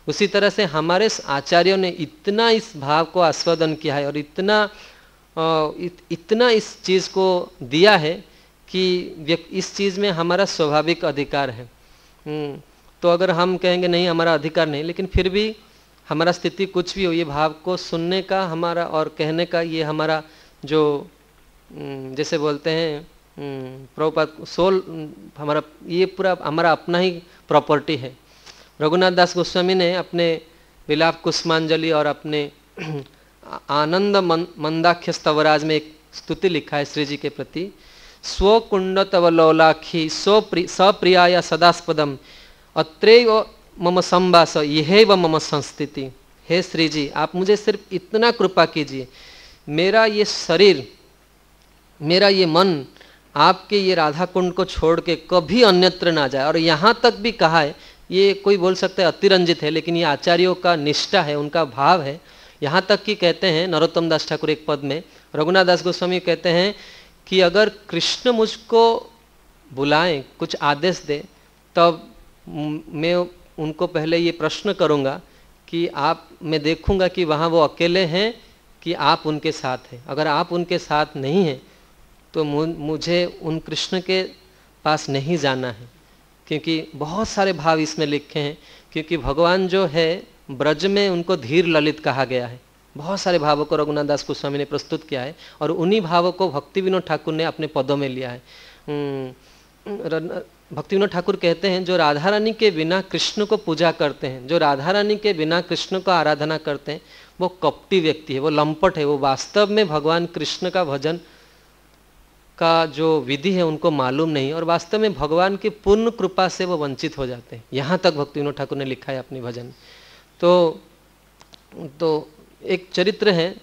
उसी तरह से हमारे आचार्यों ने इतना इस भाव को आस्वादन किया है और इतना इत, इतना इस चीज़ को दिया है कि इस चीज़ में हमारा स्वाभाविक अधिकार है हम्म, तो अगर हम कहेंगे नहीं हमारा अधिकार नहीं लेकिन फिर भी हमारा स्थिति कुछ भी हो ये भाव को सुनने का हमारा और कहने का ये हमारा जो जैसे बोलते हैं प्रभुपात सोल हमारा ये पूरा हमारा अपना ही प्रॉपर्टी है रघुनाथ दास गोस्वामी ने अपने विलाप कुष्मांजलि और अपने आनंद मन, मंदाख्य स्तवराज में एक स्तुति लिखा है श्री जी के प्रति स्व कुंड लौलाखी लोलाखी स्वप्रियाय सदास्पदम अत्रेव मम संवास यह व मम संस्थिति हे श्री जी आप मुझे सिर्फ इतना कृपा कीजिए मेरा ये शरीर मेरा ये मन आपके ये राधा कुंड को छोड़ के कभी अन्यत्र ना जाए और यहाँ तक भी कहा है ये कोई बोल सकता है अतिरंजित है लेकिन ये आचार्यों का निष्ठा है उनका भाव है यहाँ तक कि कहते हैं नरोत्तम दास ठाकुर एक पद में रघुनाथ दास गोस्वामी कहते हैं कि अगर कृष्ण मुझको बुलाएं कुछ आदेश दे तब मैं उनको पहले ये प्रश्न करूँगा कि आप मैं देखूँगा कि वहाँ वो अकेले हैं कि आप उनके साथ हैं अगर आप उनके साथ नहीं हैं तो मुझे उन कृष्ण के पास नहीं जाना है क्योंकि बहुत सारे भाव इसमें लिखे हैं क्योंकि भगवान जो है ब्रज में उनको धीर ललित कहा गया है बहुत सारे भावों को रघुनाथ दास गोस्वामी ने प्रस्तुत किया है और उन्हीं भावों को भक्ति विनोद ठाकुर ने अपने पदों में लिया है भक्ति विनोद ठाकुर कहते हैं जो राधा रानी के बिना कृष्ण को पूजा करते हैं जो राधा रानी के बिना कृष्ण को आराधना करते हैं वो कपटी व्यक्ति है वो लंपट है वो वास्तव में भगवान कृष्ण का भजन का जो विधि है उनको मालूम नहीं और वास्तव में भगवान की पूर्ण कृपा से वो वंचित हो जाते हैं यहाँ तक भक्ति विनोद ठाकुर ने लिखा है अपने भजन तो तो एक चरित्र है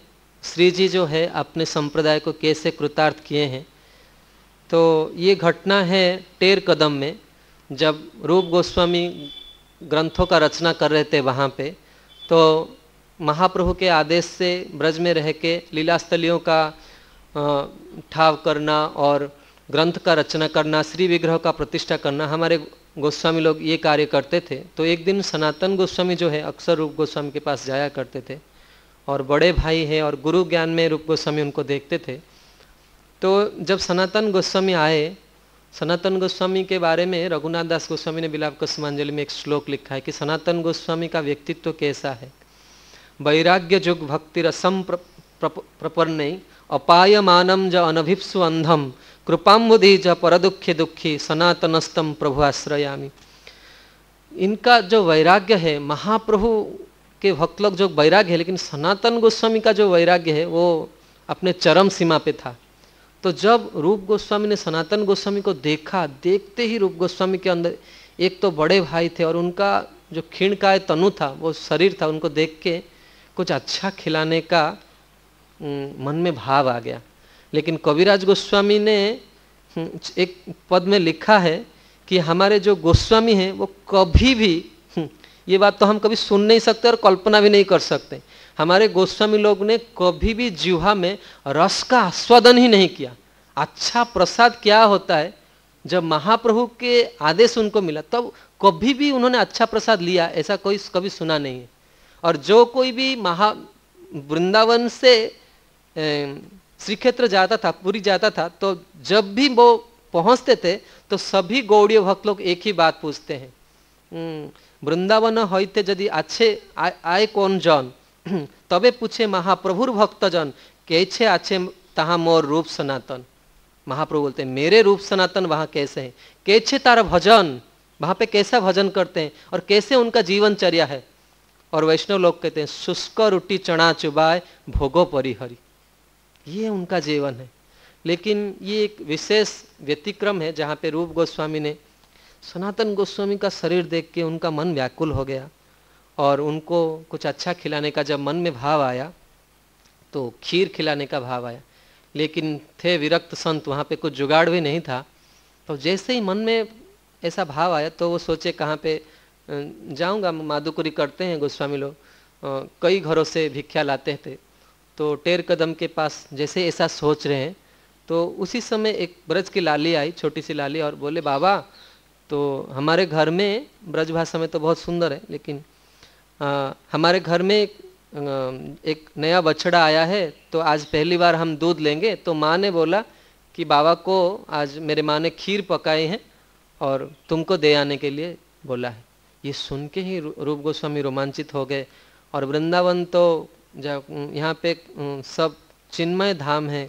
श्री जी जो है अपने संप्रदाय को कैसे कृतार्थ किए हैं तो ये घटना है टेर कदम में जब रूप गोस्वामी ग्रंथों का रचना कर रहे थे वहाँ पे तो महाप्रभु के आदेश से ब्रज में रह के लीलास्थलियों का ठाव करना और ग्रंथ का रचना करना श्री विग्रह का प्रतिष्ठा करना हमारे गोस्वामी लोग ये कार्य करते थे तो एक दिन सनातन गोस्वामी जो है अक्सर रूप गोस्वामी के पास जाया करते थे और बड़े भाई हैं और गुरु ज्ञान में रूप गोस्वामी उनको देखते थे तो जब सनातन गोस्वामी आए सनातन गोस्वामी के बारे में रघुनाथ दास गोस्वामी ने बिलाप कस्मांजलि में एक श्लोक लिखा है कि सनातन गोस्वामी का व्यक्तित्व कैसा है वैराग्य जुग भक्ति रसम अपाय मानम ज अनभिप्सु अंधम कृपाम्बुधि ज परदुखी दुखी सनातनस्तम प्रभु आश्रयामी इनका जो वैराग्य है महाप्रभु के भक्त लोग जो वैराग्य है लेकिन सनातन गोस्वामी का जो वैराग्य है वो अपने चरम सीमा पे था तो जब रूप गोस्वामी ने सनातन गोस्वामी को देखा देखते ही रूप गोस्वामी के अंदर एक तो बड़े भाई थे और उनका जो खीण का तनु था वो शरीर था उनको देख के कुछ अच्छा खिलाने का मन में भाव आ गया लेकिन कविराज गोस्वामी ने एक पद में लिखा है कि हमारे जो गोस्वामी हैं वो कभी भी ये बात तो हम कभी सुन नहीं सकते और कल्पना भी नहीं कर सकते हमारे गोस्वामी लोग ने कभी भी जीवा में रस का आस्वादन ही नहीं किया अच्छा प्रसाद क्या होता है जब महाप्रभु के आदेश उनको मिला तब तो कभी भी उन्होंने अच्छा प्रसाद लिया ऐसा कोई कभी सुना नहीं है और जो कोई भी महा वृंदावन से श्री क्षेत्र जाता था पुरी जाता था तो जब भी वो पहुंचते थे तो सभी गौड़ीय भक्त लोग एक ही बात पूछते हैं वृंदावन होते यदि अच्छे आए कौन जॉन तबे पूछे महाप्रभुर भक्तजन कैसे आछे तहा मोर रूप सनातन महाप्रभु बोलते मेरे रूप सनातन वहाँ कैसे हैं कैसे तारा भजन वहाँ पे कैसा भजन करते हैं और कैसे उनका जीवनचर्या है और वैष्णव लोग कहते हैं शुष्क रोटी चना चुबाए भोगो परिहरी ये उनका जीवन है लेकिन ये एक विशेष व्यतिक्रम है जहाँ पे रूप गोस्वामी ने सनातन गोस्वामी का शरीर देख के उनका मन व्याकुल हो गया और उनको कुछ अच्छा खिलाने का जब मन में भाव आया तो खीर खिलाने का भाव आया लेकिन थे विरक्त संत वहाँ पे कुछ जुगाड़ भी नहीं था तो जैसे ही मन में ऐसा भाव आया तो वो सोचे कहाँ पे जाऊँगा माधुकुरी करते हैं गोस्वामी लोग कई घरों से भिक्षा लाते थे तो टेर कदम के पास जैसे ऐसा सोच रहे हैं तो उसी समय एक ब्रज की लाली आई छोटी सी लाली और बोले बाबा तो हमारे घर में ब्रज में तो बहुत सुंदर है लेकिन आ, हमारे घर में एक, एक नया बछड़ा आया है तो आज पहली बार हम दूध लेंगे तो माँ ने बोला कि बाबा को आज मेरे माँ ने खीर पकाई है और तुमको दे आने के लिए बोला है ये सुन के ही रूप गोस्वामी रोमांचित हो गए और वृंदावन तो यहाँ पे सब चिन्मय धाम है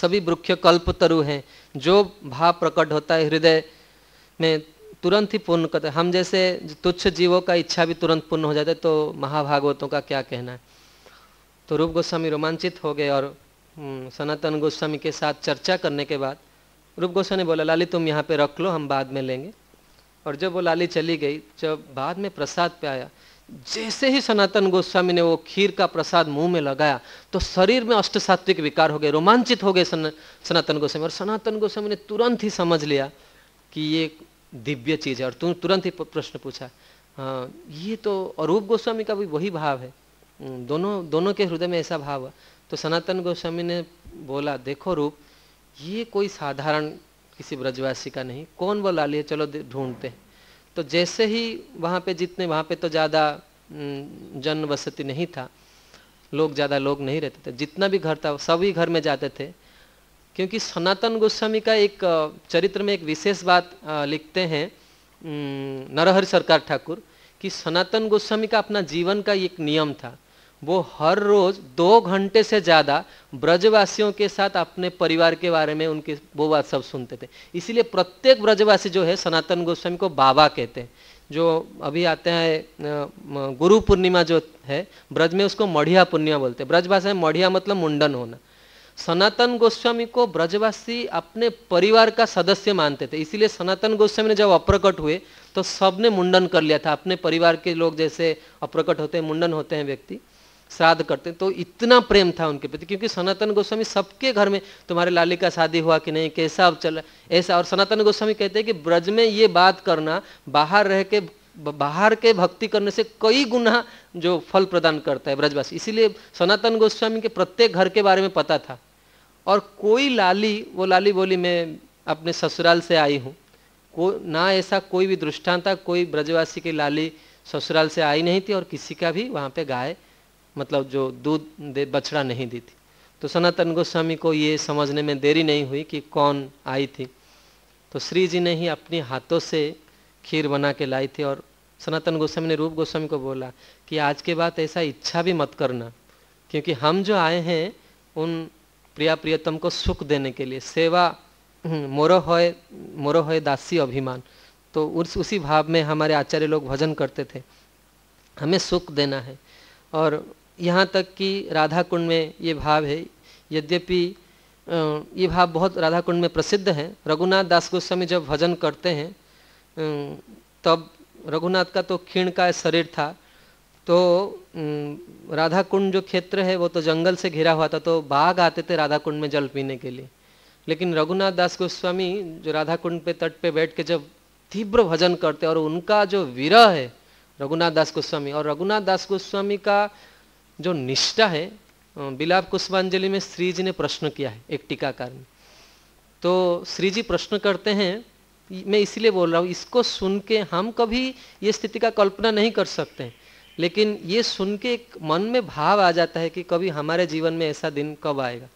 सभी वृक्ष कल्प तरु हैं जो भाव प्रकट होता है हृदय में तुरंत ही पूर्ण करते हम जैसे तुच्छ जीवों का इच्छा भी तुरंत पूर्ण हो जाता है तो महाभागवतों का क्या कहना है तो रूप गोस्वामी रोमांचित हो गए और हम्म, सनातन गोस्वामी के साथ चर्चा करने के बाद रूप गोस्वामी बोला लाली तुम यहाँ पे रख लो हम बाद में लेंगे और जब वो लाली चली गई जब बाद में प्रसाद पे आया जैसे ही सनातन गोस्वामी ने वो खीर का प्रसाद मुंह में लगाया तो शरीर में अष्ट सात्विक विकार हो गए रोमांचित हो गए सन, सनातन गोस्वामी और सनातन गोस्वामी ने तुरंत ही समझ लिया कि ये दिव्य चीज है और तू तुरंत ही प्रश्न पूछा हाँ ये तो अरूप गोस्वामी का भी वही भाव है दोनों दोनों के हृदय में ऐसा भाव तो सनातन गोस्वामी ने बोला देखो रूप ये कोई साधारण किसी ब्रजवासी का नहीं कौन वो लाली चलो ढूंढते तो जैसे ही वहाँ पे जितने वहाँ पे तो ज़्यादा जन वसती नहीं था लोग ज़्यादा लोग नहीं रहते थे जितना भी घर था सभी घर में जाते थे क्योंकि सनातन गोस्वामी का एक चरित्र में एक विशेष बात लिखते हैं नरहरि सरकार ठाकुर कि सनातन गोस्वामी का अपना जीवन का एक नियम था वो हर रोज दो घंटे से ज़्यादा ब्रजवासियों के साथ अपने परिवार के बारे में उनके वो बात सब सुनते थे इसीलिए प्रत्येक ब्रजवासी जो है सनातन गोस्वामी को बाबा कहते हैं जो अभी आते हैं गुरु पूर्णिमा जो है ब्रज में उसको मढ़िया पूर्णिमा बोलते हैं ब्रज भाषा में मढ़िया मतलब मुंडन होना सनातन गोस्वामी को ब्रजवासी अपने परिवार का सदस्य मानते थे इसीलिए सनातन गोस्वामी ने जब अप्रकट हुए तो सबने मुंडन कर लिया था अपने परिवार के लोग जैसे अप्रकट होते हैं मुंडन होते हैं व्यक्ति श्राद्ध करते हैं तो इतना प्रेम था उनके प्रति क्योंकि सनातन गोस्वामी सबके घर में तुम्हारे लाली का शादी हुआ कि नहीं कैसा अब चल ऐसा और सनातन गोस्वामी कहते हैं कि ब्रज में ये बात करना बाहर रह के बाहर के भक्ति करने से कई गुना जो फल प्रदान करता है ब्रजवासी इसीलिए सनातन गोस्वामी के प्रत्येक घर के बारे में पता था और कोई लाली वो लाली बोली मैं अपने ससुराल से आई हूँ को ना ऐसा कोई भी दृष्टांत था कोई ब्रजवासी की लाली ससुराल से आई नहीं थी और किसी का भी वहाँ पे गाय मतलब जो दूध दे बछड़ा नहीं दी थी तो सनातन गोस्वामी को ये समझने में देरी नहीं हुई कि कौन आई थी तो श्री जी ने ही अपने हाथों से खीर बना के लाई थी और सनातन गोस्वामी ने रूप गोस्वामी को बोला कि आज के बाद ऐसा इच्छा भी मत करना क्योंकि हम जो आए हैं उन प्रिया प्रियतम को सुख देने के लिए सेवा हम्म, मोरो है मोर है दासी अभिमान तो उस उसी भाव में हमारे आचार्य लोग भजन करते थे हमें सुख देना है और यहाँ तक कि राधा कुंड में ये भाव है यद्यपि ये भाव बहुत राधा कुंड में प्रसिद्ध है रघुनाथ दास गोस्वामी जब भजन करते हैं तब रघुनाथ का तो खीण का शरीर था तो राधा कुंड जो क्षेत्र है वो तो जंगल से घिरा हुआ था तो बाघ आते थे राधा कुंड में जल पीने के लिए लेकिन रघुनाथ दास गोस्वामी जो राधा कुंड पे तट पे बैठ के जब तीव्र भजन करते और उनका जो विरह है रघुनाथ दास गोस्वामी और रघुनाथ दास गोस्वामी का जो निष्ठा है बिलाप पुष्पांजलि में श्री जी ने प्रश्न किया है एक टीकाकार में तो श्री जी प्रश्न करते हैं मैं इसलिए बोल रहा हूँ इसको सुन के हम कभी ये स्थिति का कल्पना नहीं कर सकते हैं लेकिन ये सुन के एक मन में भाव आ जाता है कि कभी हमारे जीवन में ऐसा दिन कब आएगा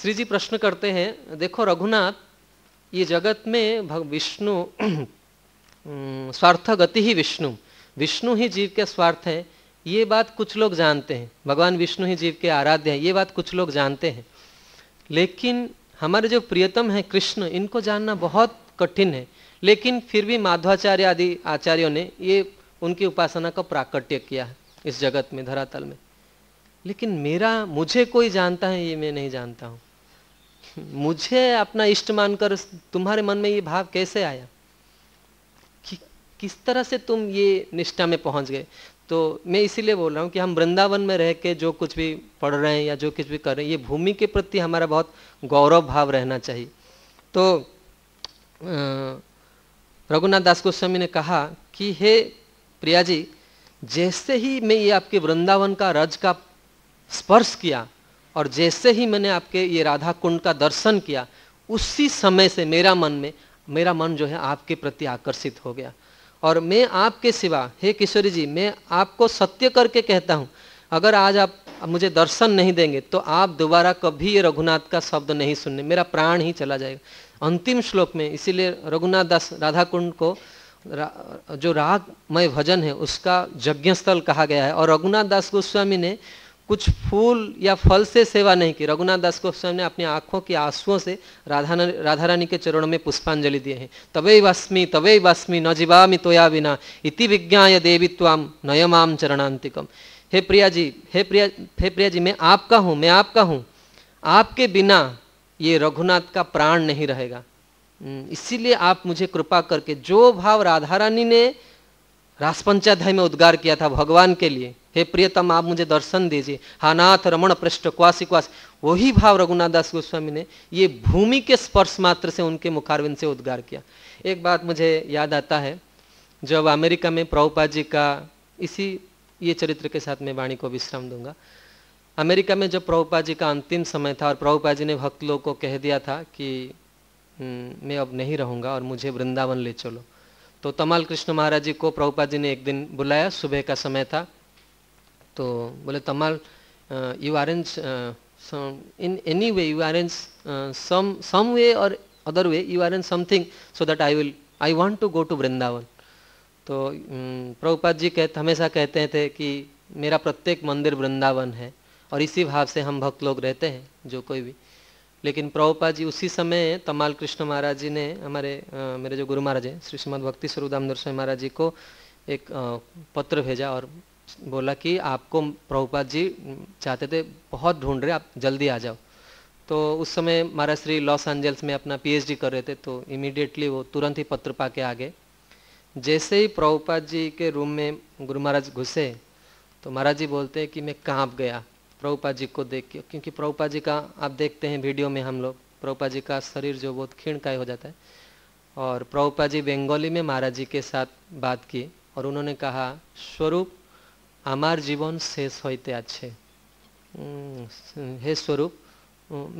श्री जी प्रश्न करते हैं देखो रघुनाथ ये जगत में विष्णु स्वार्थ गति ही विष्णु विष्णु ही जीव के स्वार्थ है ये बात कुछ लोग जानते हैं भगवान विष्णु ही जीव के आराध्य हैं ये बात कुछ लोग जानते हैं लेकिन हमारे जो प्रियतम हैं कृष्ण इनको जानना बहुत कठिन है लेकिन फिर भी माधवाचार्य आदि आचार्यों ने ये उनकी उपासना का प्राकट्य किया है इस जगत में धरातल में लेकिन मेरा मुझे कोई जानता है ये मैं नहीं जानता हूँ मुझे अपना इष्ट मानकर तुम्हारे मन में ये भाव कैसे आया कि किस तरह से तुम ये निष्ठा में पहुंच गए तो मैं इसीलिए बोल रहा हूँ कि हम वृंदावन में रह के जो कुछ भी पढ़ रहे हैं या जो कुछ भी कर रहे हैं ये भूमि के प्रति हमारा बहुत गौरव भाव रहना चाहिए तो रघुनाथ दास गोस्वामी ने कहा कि हे प्रिया जी जैसे ही मैं ये आपके वृंदावन का रज का स्पर्श किया और जैसे ही मैंने आपके ये राधा कुंड का दर्शन किया उसी समय से मेरा मन में मेरा मन जो है आपके प्रति आकर्षित हो गया और मैं आपके सिवा हे किशोरी जी मैं आपको सत्य करके कहता हूँ अगर आज आप मुझे दर्शन नहीं देंगे तो आप दोबारा कभी ये रघुनाथ का शब्द नहीं सुनने मेरा प्राण ही चला जाएगा अंतिम श्लोक में इसीलिए रघुनाथ दास राधा कुंड को रा, जो रागमय भजन है उसका यज्ञ स्थल कहा गया है और रघुनाथ दास गोस्वामी ने कुछ फूल या फल से सेवा नहीं की रघुनाथ दास गोस्वामी ने अपनी आंखों की आंसुओं से राधा राधा रानी के चरणों में पुष्पांजलि दिए हैं तवे वास्मी तवे वास्मी न जीवामी तोया बिना इति विज्ञा देवी ताम नयमाम चरणांतिकम हे प्रिया जी हे प्रिया हे प्रिया जी मैं आपका हूँ मैं आपका हूँ आपके बिना ये रघुनाथ का प्राण नहीं रहेगा हम्म, इसीलिए आप मुझे कृपा करके जो भाव राधा रानी ने रास पंचाध्याय में उद्गार किया था भगवान के लिए हे प्रियतम आप मुझे दर्शन दीजिए हानाथ रमण पृष्ठ क्वासी क्वास वही भाव रघुनाथ दास गोस्वामी ने ये भूमि के स्पर्श मात्र से उनके मुखारविंद से उद्गार किया एक बात मुझे याद आता है जब अमेरिका में प्रभुपा जी का इसी ये चरित्र के साथ मैं वाणी को विश्राम दूंगा अमेरिका में जब प्रभुपा जी का अंतिम समय था और प्रभुपा जी ने भक्त लोग को कह दिया था कि हम्म, मैं अब नहीं रहूँगा और मुझे वृंदावन ले चलो तो तमाल कृष्ण महाराज जी को प्रभुपा जी ने एक दिन बुलाया सुबह का समय था तो बोले Tamal you arrange in any way you arrange some some way or other way you arrange something so that I will I want to go to Vrindavan तो हम्म, प्रभुपाद जी कहते हमेशा कहते थे कि मेरा प्रत्येक मंदिर वृंदावन है और इसी भाव से हम भक्त लोग रहते हैं जो कोई भी लेकिन प्रभुपा जी उसी समय तमाल कृष्ण महाराज जी ने हमारे आ, मेरे जो गुरु महाराज हैं श्री श्रीमद भक्ति स्वरूप दामदर महाराज जी को एक आ, पत्र भेजा और बोला कि आपको प्रभुपाद जी चाहते थे बहुत ढूंढ रहे आप जल्दी आ जाओ तो उस समय महाराज श्री लॉस एंजल्स में अपना पीएचडी कर रहे थे तो इमीडिएटली वो तुरंत ही पत्र पा के आ गए जैसे ही प्रभुपाद जी के रूम में गुरु महाराज घुसे तो महाराज जी बोलते हैं कि मैं कांप गया प्रभुपा जी को देख के क्योंकि प्रभुपा जी का आप देखते हैं वीडियो में हम लोग प्रभुपा जी का शरीर जो बहुत खीणकाय हो जाता है और प्रभुपा जी बंगाली में महाराज जी के साथ बात की और उन्होंने कहा स्वरूप हमार जीवन शेष होते अच्छे हे स्वरूप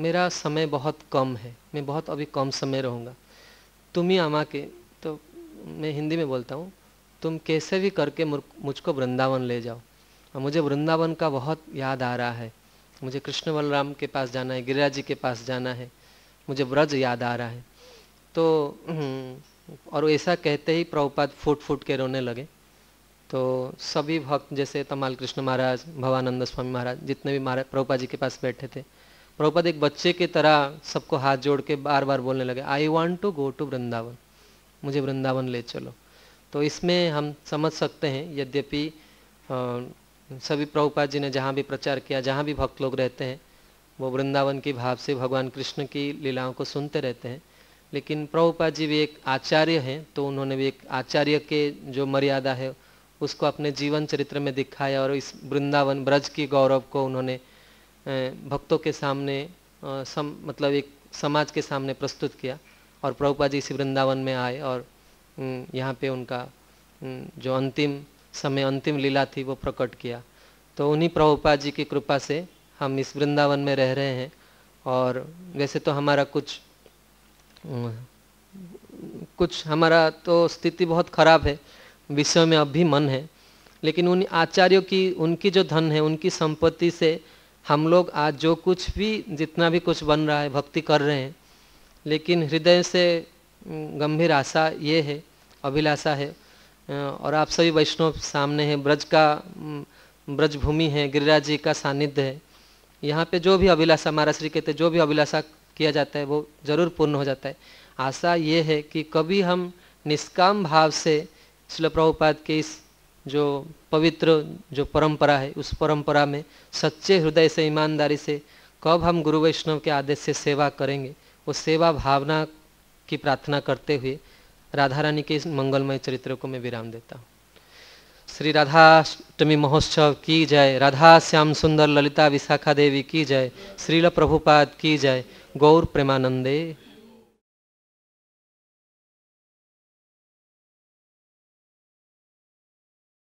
मेरा समय बहुत कम है मैं बहुत अभी कम समय रहूँगा तुम्ही आमा के तो मैं हिंदी में बोलता हूँ तुम कैसे भी करके मुझको वृंदावन ले जाओ और मुझे वृंदावन का बहुत याद आ रहा है मुझे कृष्ण बलराम के पास जाना है गिरिराज जी के पास जाना है मुझे व्रज याद आ रहा है तो हम्म, और ऐसा कहते ही प्रभुपाद फूट फूट के रोने लगे तो सभी भक्त जैसे तमाल कृष्ण महाराज भवानंद स्वामी महाराज जितने भी महाराज प्रभुपा जी के पास बैठे थे प्रभुपाद एक बच्चे की तरह सबको हाथ जोड़ के बार बार बोलने लगे I want to go to Vrindavan मुझे वृंदावन ले चलो तो इसमें हम समझ सकते हैं यद्यपि सभी प्रभुपाद जी ने जहाँ भी प्रचार किया जहाँ भी भक्त लोग रहते हैं वो वृंदावन की भाव से भगवान कृष्ण की लीलाओं को सुनते रहते हैं लेकिन प्रभुपाद जी भी एक आचार्य हैं तो उन्होंने भी एक आचार्य के जो मर्यादा है उसको अपने जीवन चरित्र में दिखाया और इस वृंदावन ब्रज की गौरव को उन्होंने भक्तों के सामने सम मतलब एक समाज के सामने प्रस्तुत किया और प्रभुपा जी इसी वृंदावन में आए और यहाँ पे उनका जो अंतिम समय अंतिम लीला थी वो प्रकट किया तो उन्हीं प्रभुपाद जी की कृपा से हम इस वृंदावन में रह रहे हैं और वैसे तो हमारा कुछ कुछ हमारा तो स्थिति बहुत खराब है विषय में अब भी मन है लेकिन उन आचार्यों की उनकी जो धन है उनकी संपत्ति से हम लोग आज जो कुछ भी जितना भी कुछ बन रहा है भक्ति कर रहे हैं लेकिन हृदय से गंभीर आशा ये है अभिलाषा है और आप सभी वैष्णव सामने हैं ब्रज का ब्रज भूमि है गिरिराज जी का सानिध्य है यहाँ पे जो भी अभिलाषा महाराज श्री कहते जो भी अभिलाषा किया जाता है वो जरूर पूर्ण हो जाता है आशा ये है कि कभी हम निष्काम भाव से शिल प्रभुपाद के इस जो पवित्र जो परंपरा है उस परंपरा में सच्चे हृदय से ईमानदारी से कब हम गुरु वैष्णव के आदेश से सेवा करेंगे वो सेवा भावना की प्रार्थना करते हुए राधा रानी के इस मंगलमय चरित्र को मैं विराम देता हूँ श्री राधाष्टमी महोत्सव की जय राधा श्याम सुंदर ललिता विशाखा देवी की जय श्रील प्रभुपाद की जय गौर प्रेमानंदे